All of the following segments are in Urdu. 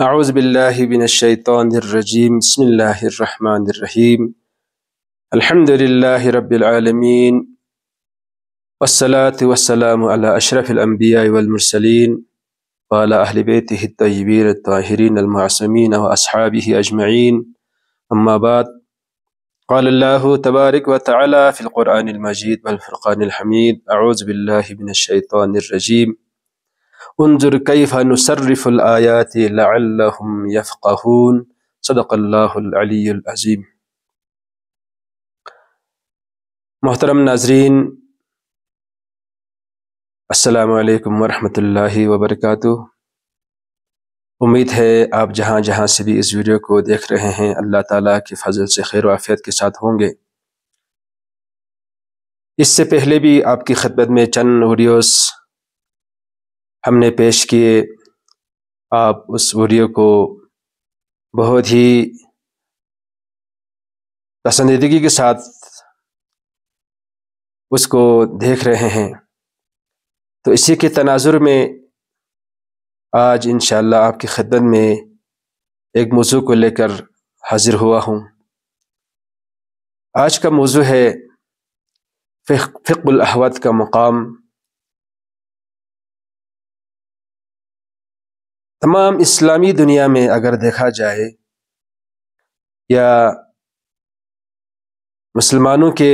أعوذ بالله من الشيطان الرجيم بسم الله الرحمن الرحيم الحمد لله رب العالمين والصلاة والسلام على أشرف الأنبياء والمرسلين وعلى أهل بيته الطيبين الطاهرين المعصمين وأصحابه أجمعين أما بعد قال الله تبارك وتعالى في القرآن المجيد والفرقان الحميد أعوذ بالله من الشيطان الرجيم انظر نصرف صدق محترم ناظرین السلام علیکم ورحمۃ اللہ وبرکاتہ امید ہے آپ جہاں جہاں سے بھی اس ویڈیو کو دیکھ رہے ہیں اللہ تعالیٰ کے فضل سے خیر و وافیت کے ساتھ ہوں گے اس سے پہلے بھی آپ کی خدمت میں چند ویڈیوز ہم نے پیش کیے آپ اس ویڈیو کو بہت ہی پسندیدگی کے ساتھ اس کو دیکھ رہے ہیں تو اسی کے تناظر میں آج انشاءاللہ آپ کی خدمت میں ایک موضوع کو لے کر حاضر ہوا ہوں آج کا موضوع ہے فق الاحوت کا مقام تمام اسلامی دنیا میں اگر دیکھا جائے یا مسلمانوں کے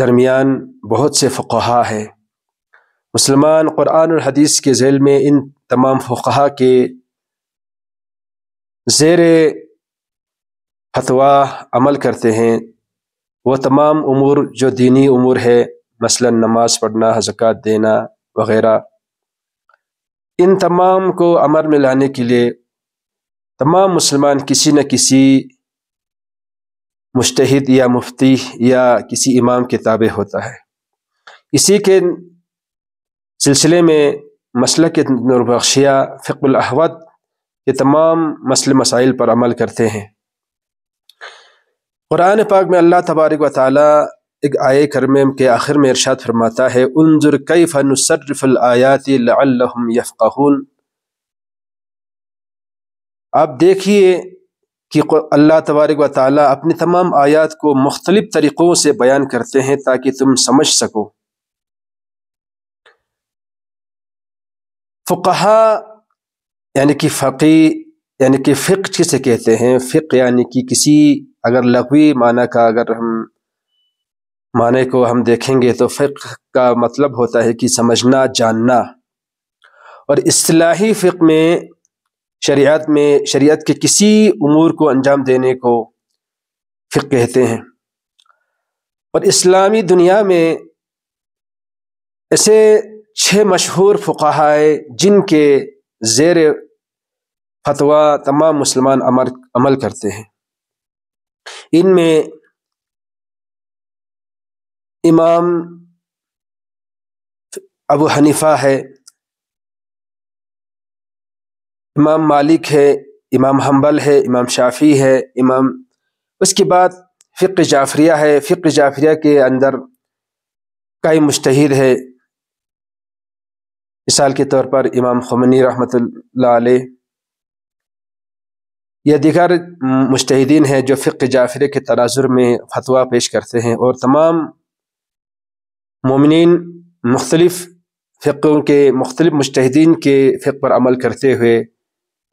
درمیان بہت سے فقہا ہیں مسلمان قرآن اور حدیث کے ذیل میں ان تمام فقہا کے زیر فتواہ عمل کرتے ہیں وہ تمام امور جو دینی امور ہے مثلا نماز پڑھنا زکوٰۃ دینا وغیرہ ان تمام کو عمل میں لانے کے لیے تمام مسلمان کسی نہ کسی مشتحد یا مفتی یا کسی امام کے تابع ہوتا ہے اسی کے سلسلے میں مسئلہ کے نربخشیہ فق الحوت یہ تمام مسئلے مسائل پر عمل کرتے ہیں قرآن پاک میں اللہ تبارک و تعالی ایک آئے کرمے کے آخر میں ارشاد فرماتا ہے انظر کیف نصرف الآیات لعلہم یفقہون آپ دیکھیے کہ اللہ تبارک و تعالیٰ اپنی تمام آیات کو مختلف طریقوں سے بیان کرتے ہیں تاکہ تم سمجھ سکو فقہ یعنی کہ فقی یعنی کہ فقہ کسے کہتے ہیں فقہ یعنی کہ کسی اگر لغوی معنی کا اگر ہم معنی کو ہم دیکھیں گے تو فقہ کا مطلب ہوتا ہے کہ سمجھنا جاننا اور اصطلاحی فقہ میں شریعت میں شریعت کے کسی امور کو انجام دینے کو فقہ کہتے ہیں اور اسلامی دنیا میں ایسے چھ مشہور فقہ جن کے زیر فتویٰ تمام مسلمان عمل کرتے ہیں ان میں امام ابو حنیفہ ہے امام مالک ہے امام حنبل ہے امام شافی ہے امام اس کے بعد فقہ جعفریہ ہے فقہ جعفریہ کے اندر کئی مشتہر ہے مثال کے طور پر امام خمنی رحمۃ اللہ علیہ یہ دیگر مشتہدین ہیں جو فقہ جعفریہ کے تناظر میں فتویٰ پیش کرتے ہیں اور تمام مومنین مختلف فقوں کے مختلف مشتحدین کے فق پر عمل کرتے ہوئے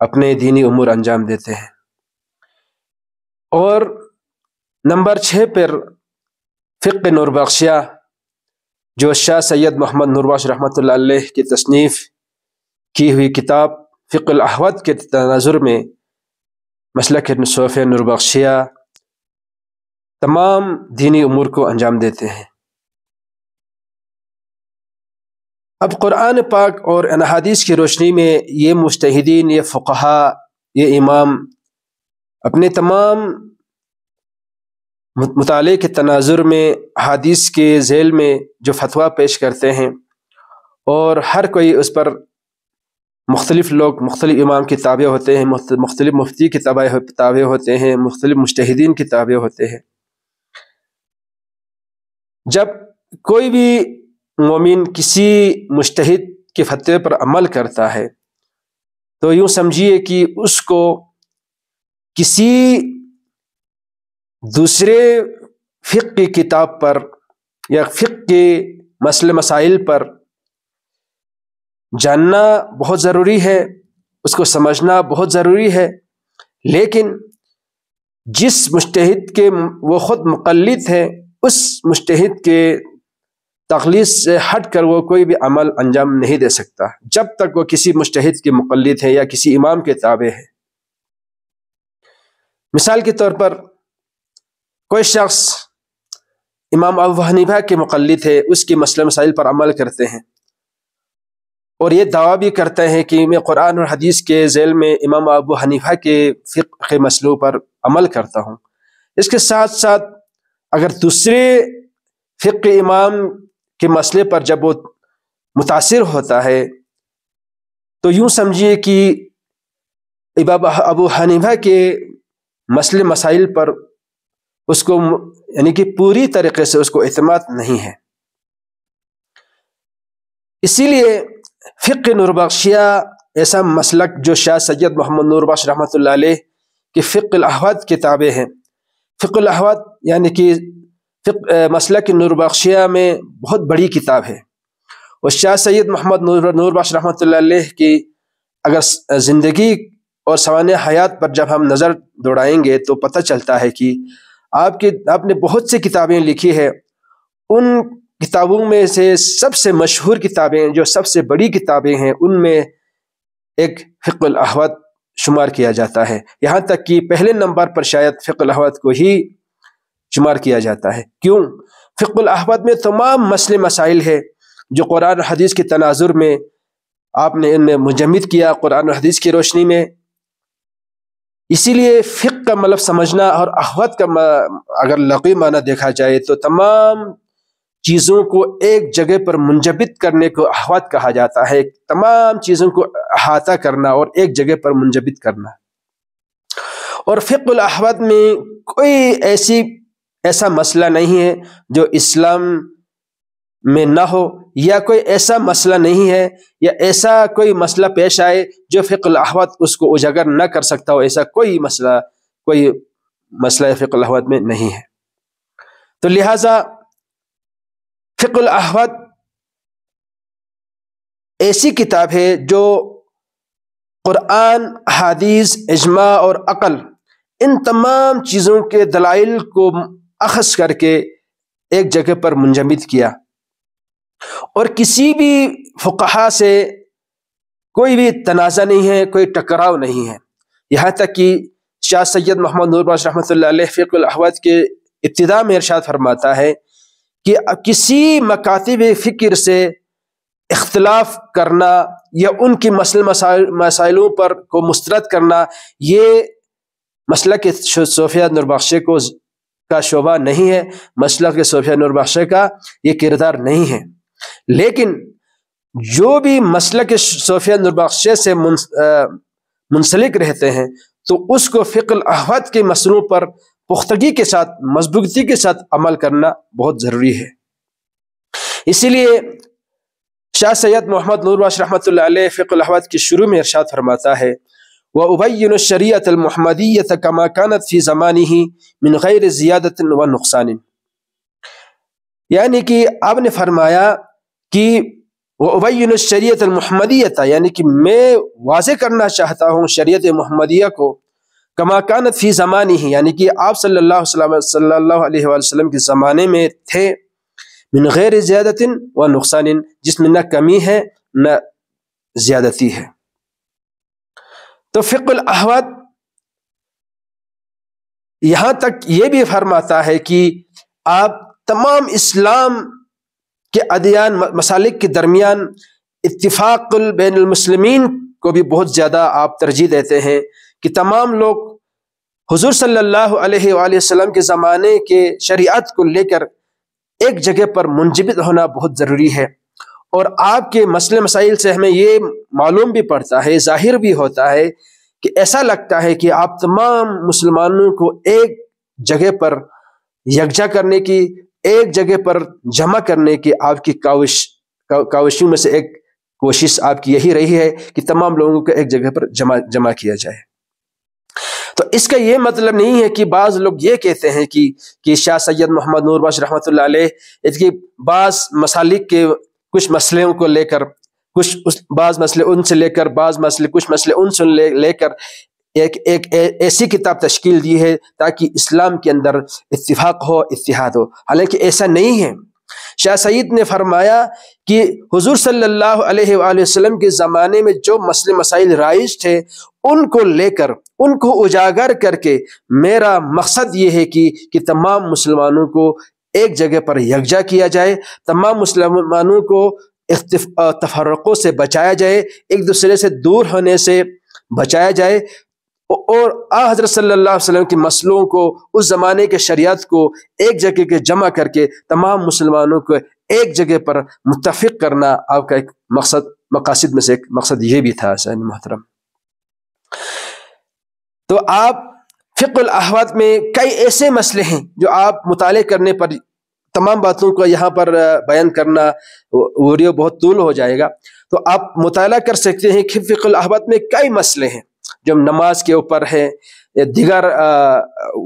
اپنے دینی امور انجام دیتے ہیں اور نمبر چھ پر فق نور بخشیہ جو شاہ سید محمد نورباش رحمۃ اللہ علیہ کی تصنیف کی ہوئی کتاب فق الاحوت کے تناظر میں مسلک نصوف نور بخشیہ تمام دینی امور کو انجام دیتے ہیں اب قرآن پاک اور انحادیث کی روشنی میں یہ مشتحدین یہ فقہ یہ امام اپنے تمام مطالعے کے تناظر میں حادیث کے ذیل میں جو فتویٰ پیش کرتے ہیں اور ہر کوئی اس پر مختلف لوگ مختلف امام کی تابع ہوتے ہیں مختلف مفتی کی تابع تابع ہوتے ہیں مختلف مشتحدین کی تابع ہوتے ہیں جب کوئی بھی مومن کسی مشتحد کے فتح پر عمل کرتا ہے تو یوں سمجھیے کہ اس کو کسی دوسرے فق کی کتاب پر یا فق کے مسئلے مسائل پر جاننا بہت ضروری ہے اس کو سمجھنا بہت ضروری ہے لیکن جس مشتحد کے وہ خود مقلد ہیں اس مشتحد کے تخلیص سے ہٹ کر وہ کوئی بھی عمل انجام نہیں دے سکتا جب تک وہ کسی مشتحد کے مقلد ہے یا کسی امام کے تابع ہے مثال کے طور پر کوئی شخص امام ابو حنیفہ کے مقلد ہے اس کے مسئلہ مسائل پر عمل کرتے ہیں اور یہ دعویٰ بھی کرتے ہیں کہ میں قرآن اور حدیث کے ذیل میں امام ابو حنیفہ کے فقہ کے مسئلوں پر عمل کرتا ہوں اس کے ساتھ ساتھ اگر دوسرے فقہ امام کے مسئلے پر جب وہ متاثر ہوتا ہے تو یوں سمجھیے کہ اباب ابو حنیبہ کے مسئلے مسائل پر اس کو یعنی کہ پوری طریقے سے اس کو اعتماد نہیں ہے اسی لیے فقہ نوربخشیہ ایسا مسلک جو شاہ سید محمد نوربخش رحمۃ اللہ علیہ کی فقہ الاحواد کتابیں ہیں فقہ الاحواد یعنی کہ فق مثلا کہ نور بخشیہ میں بہت بڑی کتاب ہے اور شاہ سید محمد نور نور بخش رحمۃ اللہ علیہ کی اگر زندگی اور سوانح حیات پر جب ہم نظر دوڑائیں گے تو پتہ چلتا ہے کہ آپ کے آپ نے بہت سی کتابیں لکھی ہے ان کتابوں میں سے سب سے مشہور کتابیں جو سب سے بڑی کتابیں ہیں ان میں ایک فق الحوت شمار کیا جاتا ہے یہاں تک کہ پہلے نمبر پر شاید فق الحوت کو ہی شمار کیا جاتا ہے کیوں فق الحبت میں تمام مسئلے مسائل ہے جو قرآن حدیث کے تناظر میں آپ نے ان میں مجمد کیا قرآن حدیث کی روشنی میں اسی لیے فقہ کا مطلب سمجھنا اور احوت کا اگر لقی معنی دیکھا جائے تو تمام چیزوں کو ایک جگہ پر منجمد کرنے کو احوت کہا جاتا ہے تمام چیزوں کو احاطہ کرنا اور ایک جگہ پر منجبت کرنا اور فق الحبت میں کوئی ایسی ایسا مسئلہ نہیں ہے جو اسلام میں نہ ہو یا کوئی ایسا مسئلہ نہیں ہے یا ایسا کوئی مسئلہ پیش آئے جو فقہ الاحوات اس کو اجاگر نہ کر سکتا ہو ایسا کوئی مسئلہ کوئی مسئلہ فقہ الاحوات میں نہیں ہے تو لہٰذا فقہ الاحوات ایسی کتاب ہے جو قرآن حادیث اجماع اور عقل ان تمام چیزوں کے دلائل کو اخذ کر کے ایک جگہ پر منجمد کیا اور کسی بھی فقہا سے کوئی بھی تنازع نہیں ہے کوئی ٹکراؤ نہیں ہے یہاں تک کہ شاہ سید محمد نور باش رحمۃ اللہ علیہ فیق الحوت کے ابتدا میں ارشاد فرماتا ہے کہ کسی مکاتب فکر سے اختلاف کرنا یا ان کی مسل مسائلوں پر کو مسترد کرنا یہ مسئلہ کے صوفیہ نربخشے کو کا شعبہ نہیں ہے مسئلہ کے صوفیہ نور بخشے کا یہ کردار نہیں ہے لیکن جو بھی مسئلہ کے صوفیہ نور بخشے سے منسلک رہتے ہیں تو اس کو فقل احوت کے مسئلوں پر پختگی کے ساتھ مضبوطی کے ساتھ عمل کرنا بہت ضروری ہے اسی لیے شاہ سید محمد نور بخش رحمۃ اللہ علیہ فقل احوت کے شروع میں ارشاد فرماتا ہے و ابین الشریعت المحمدیت کما کانت فی زمانی ہی من غیر زیادت و نقصان یعنی کہ آپ نے فرمایا کہ وہ ابین الشریعت المحمدیت یعنی کہ میں واضح کرنا چاہتا ہوں شریعت محمدیہ کو کماکانت فی زمانی ہی یعنی کہ آپ صلی اللہ وسلم صلی اللہ علیہ وسلم کے زمانے میں تھے من غیر زیادت و نقصان جس میں نہ کمی ہے نہ زیادتی ہے تو فق الحوت یہاں تک یہ بھی فرماتا ہے کہ آپ تمام اسلام کے ادیان مسالک کے درمیان اتفاق البین المسلمین کو بھی بہت زیادہ آپ ترجیح دیتے ہیں کہ تمام لوگ حضور صلی اللہ علیہ وآلہ وسلم کے زمانے کے شریعت کو لے کر ایک جگہ پر منجمد ہونا بہت ضروری ہے اور آپ کے مسئلے مسائل سے ہمیں یہ معلوم بھی پڑتا ہے ظاہر بھی ہوتا ہے کہ ایسا لگتا ہے کہ آپ تمام مسلمانوں کو ایک جگہ پر یکجا کرنے کی ایک جگہ پر جمع کرنے کی آپ کی کاوش کاوشوں میں سے ایک کوشش آپ کی یہی رہی ہے کہ تمام لوگوں کو ایک جگہ پر جمع جمع کیا جائے تو اس کا یہ مطلب نہیں ہے کہ بعض لوگ یہ کہتے ہیں کہ کہ شاہ سید محمد نور باش رحمۃ اللہ علیہ اس بعض مسالک کے کچھ مسئلوں کو لے کر کچھ بعض مسئلے ان سے لے کر بعض مسئلے کچھ مسئلے ان سے لے لے کر ایک ایک ایسی کتاب تشکیل دی ہے تاکہ اسلام کے اندر اتفاق ہو اتحاد ہو حالانکہ ایسا نہیں ہے شاہ سعید نے فرمایا کہ حضور صلی اللہ علیہ وآلہ وسلم کے زمانے میں جو مسئلے مسائل رائج تھے ان کو لے کر ان کو اجاگر کر کے میرا مقصد یہ ہے کہ کہ تمام مسلمانوں کو ایک جگہ پر یکجا کیا جائے تمام مسلمانوں کو تفرقوں سے بچایا جائے ایک دوسرے سے دور ہونے سے بچایا جائے اور آ حضرت صلی اللہ علیہ وسلم کی مسئلوں کو اس زمانے کے شریعت کو ایک جگہ کے جمع کر کے تمام مسلمانوں کو ایک جگہ پر متفق کرنا آپ کا ایک مقصد مقاصد میں سے ایک مقصد یہ بھی تھا محترم تو آپ فق الاحوات میں کئی ایسے مسئلے ہیں جو آپ مطالعے کرنے پر تمام باتوں کو یہاں پر بیان کرنا ویڈیو بہت طول ہو جائے گا تو آپ مطالعہ کر سکتے ہیں کہ الاحوات میں کئی مسئلے ہیں جو نماز کے اوپر ہے یا دیگر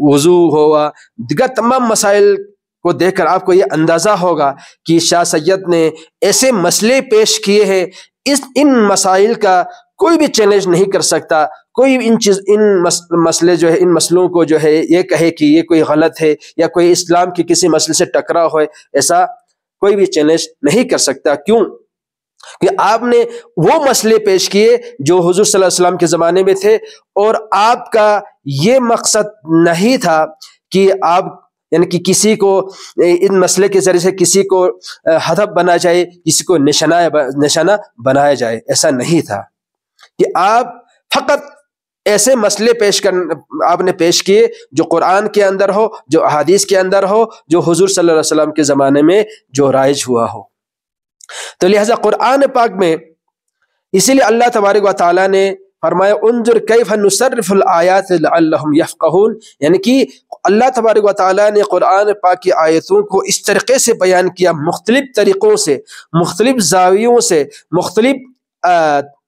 وضو ہوا دیگر تمام مسائل کو دیکھ کر آپ کو یہ اندازہ ہوگا کہ شاہ سید نے ایسے مسئلے پیش کیے ہیں اس ان مسائل کا کوئی بھی چیلنج نہیں کر سکتا کوئی ان چیز ان مسئلے جو ہے ان مسئلوں کو جو ہے یہ کہے کہ یہ کوئی غلط ہے یا کوئی اسلام کے کسی مسئلے سے ٹکرا ہوئے ایسا کوئی بھی چیلنج نہیں کر سکتا کیوں کہ آپ نے وہ مسئلے پیش کیے جو حضور صلی اللہ علیہ وسلم کے زمانے میں تھے اور آپ کا یہ مقصد نہیں تھا کہ آپ یعنی کہ کسی کو ان مسئلے کے ذریعے سے کسی کو ہدف بنایا جائے کسی کو نشانہ نشانہ بنایا جائے ایسا نہیں تھا کہ آپ فقط ایسے مسئلے پیش کر آپ نے پیش کیے جو قرآن کے اندر ہو جو احادیث کے اندر ہو جو حضور صلی اللہ علیہ وسلم کے زمانے میں جو رائج ہوا ہو تو لہٰذا قرآن پاک میں اسی لیے اللہ تبارک و تعالیٰ نے فرمایا یفقون یعنی کہ اللہ تبارک و تعالیٰ نے قرآن پاک کی آیتوں کو اس طریقے سے بیان کیا مختلف طریقوں سے مختلف زاویوں سے مختلف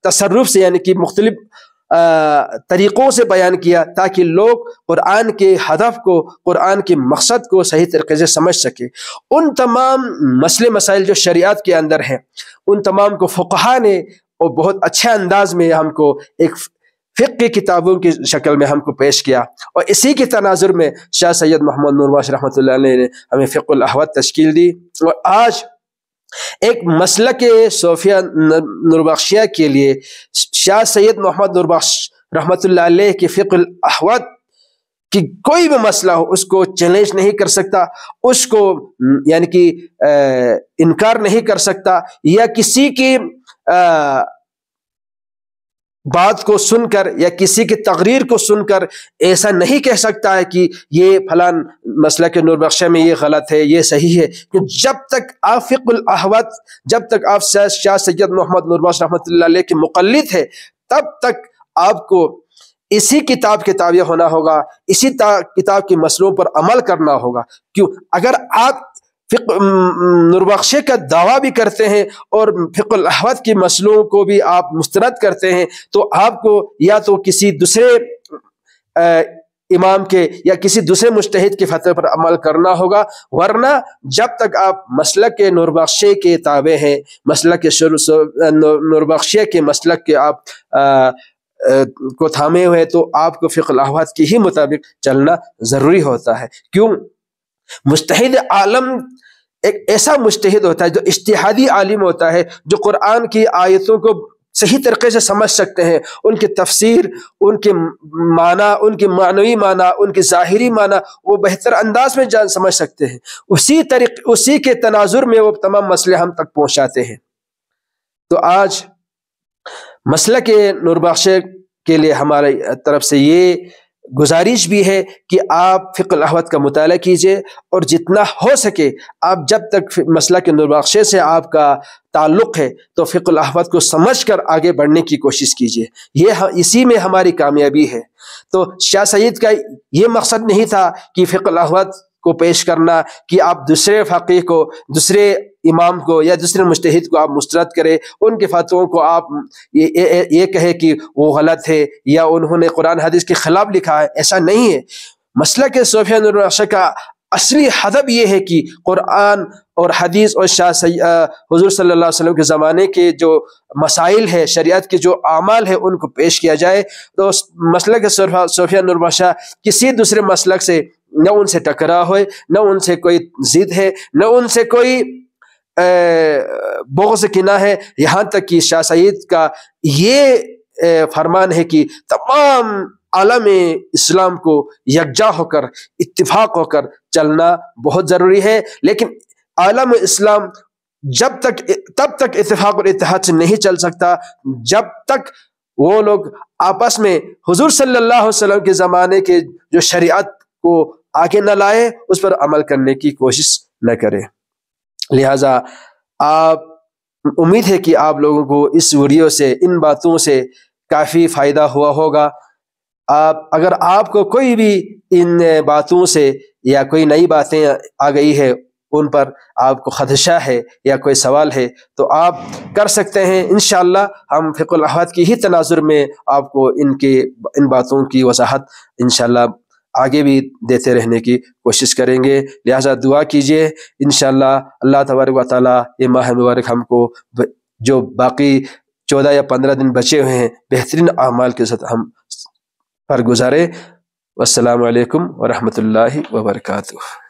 تصرف سے یعنی کہ مختلف طریقوں سے بیان کیا تاکہ لوگ قرآن کے ہدف کو قرآن کے مقصد کو صحیح طریقے سے سمجھ سکے ان تمام مسئلے مسائل جو شریعت کے اندر ہیں ان تمام کو فقہ نے اور بہت اچھے انداز میں ہم کو ایک فق کی کتابوں کی شکل میں ہم کو پیش کیا اور اسی کے تناظر میں شاہ سید محمد نورواش رحمۃ اللہ علیہ نے ہمیں فق الحوت تشکیل دی اور آج ایک کے صوفیہ نربخشیہ کے لیے شاہ سید محمد نوربخش رحمۃ اللہ علیہ کی فقر الحوت کی کوئی بھی مسئلہ ہو اس کو چیلنج نہیں کر سکتا اس کو یعنی کہ انکار نہیں کر سکتا یا کسی کی بات کو سن کر یا کسی کی تقریر کو سن کر ایسا نہیں کہہ سکتا ہے کہ یہ فلاں مسئلہ کے نور بخشے میں یہ غلط ہے یہ صحیح ہے کہ جب تک آپ فق الحمد جب تک آپ شاہ سید محمد نور بخش رحمۃ اللہ علیہ کے مقلد ہے تب تک آپ کو اسی کتاب کے تابع ہونا ہوگا اسی کتاب کے مسلوں پر عمل کرنا ہوگا کیوں اگر آپ فق نربخشے کا دعویٰ بھی کرتے ہیں اور فق الحوت کے مسئلوں کو بھی آپ مسترد کرتے ہیں تو آپ کو یا تو کسی دوسرے امام کے یا کسی دوسرے مشتحد کے فتح پر عمل کرنا ہوگا ورنہ جب تک آپ مسلک کے نربخشے کے تابع ہیں مسلک کے شروع نربخشے کے مسلک کے آپ کو تھامے ہوئے تو آپ کو فقہ لحوت کی ہی مطابق چلنا ضروری ہوتا ہے کیوں مشتحد عالم ایک ایسا مشتحد ہوتا ہے جو اشتہادی عالم ہوتا ہے جو قرآن کی آیتوں کو صحیح طریقے سے سمجھ سکتے ہیں ان کی تفسیر ان کے معنی ان کے معنوی معنی ان کے ظاہری معنی وہ بہتر انداز میں جان سمجھ سکتے ہیں اسی طریق اسی کے تناظر میں وہ تمام مسئلے ہم تک پہنچاتے ہیں تو آج مسئلہ کے بخشے کے لیے ہمارے طرف سے یہ گزارش بھی ہے کہ آپ فقہ الاحوت کا مطالعہ کیجئے اور جتنا ہو سکے آپ جب تک مسئلہ کے نرباخشے سے آپ کا تعلق ہے تو فقہ الاحوت کو سمجھ کر آگے بڑھنے کی کوشش کیجئے یہ اسی میں ہماری کامیابی ہے تو شاہ سعید کا یہ مقصد نہیں تھا کہ فقہ الاحوت کو پیش کرنا کہ آپ دوسرے فقیر کو دوسرے امام کو یا دوسرے مشتحد کو آپ مسترد کرے ان کے فتووں کو آپ یہ کہے کہ وہ غلط ہے یا انہوں نے قرآن حدیث کے خلاف لکھا ہے ایسا نہیں ہے مسئلہ کہ صوفیہ نماشہ کا اصلی ہدب یہ ہے کہ قرآن اور حدیث اور شاہ حضور صلی اللہ علیہ وسلم کے زمانے کے جو مسائل ہے شریعت کے جو اعمال ہے ان کو پیش کیا جائے تو مسئلہ کے صوفیہ نماشہ کسی دوسرے مسلک سے نہ ان سے ٹکرا ہوئے نہ ان سے کوئی ضد ہے نہ ان سے کوئی بغض کنا ہے یہاں تک کہ شاہ سعید کا یہ فرمان ہے کہ تمام عالم اسلام کو یکجا ہو کر اتفاق ہو کر چلنا بہت ضروری ہے لیکن عالم اسلام جب تک تب تک اتفاق اور اتحاد سے نہیں چل سکتا جب تک وہ لوگ آپس میں حضور صلی اللہ علیہ وسلم کے زمانے کے جو شریعت کو آگے نہ لائے اس پر عمل کرنے کی کوشش نہ کرے لہٰذا آپ امید ہے کہ آپ لوگوں کو اس ویڈیو سے ان باتوں سے کافی فائدہ ہوا ہوگا آپ اگر آپ کو کوئی بھی ان باتوں سے یا کوئی نئی باتیں آ گئی ہے ان پر آپ کو خدشہ ہے یا کوئی سوال ہے تو آپ کر سکتے ہیں انشاءاللہ ہم فق احمد کی ہی تناظر میں آپ کو ان کے ان باتوں کی وضاحت انشاءاللہ آگے بھی دیتے رہنے کی کوشش کریں گے لہٰذا دعا کیجیے انشاءاللہ اللہ اللہ تبارک و تعالیٰ یہ ماہ مبارک ہم کو جو باقی چودہ یا پندرہ دن بچے ہوئے ہیں بہترین اعمال کے ساتھ ہم پر گزارے السلام علیکم ورحمۃ اللہ وبرکاتہ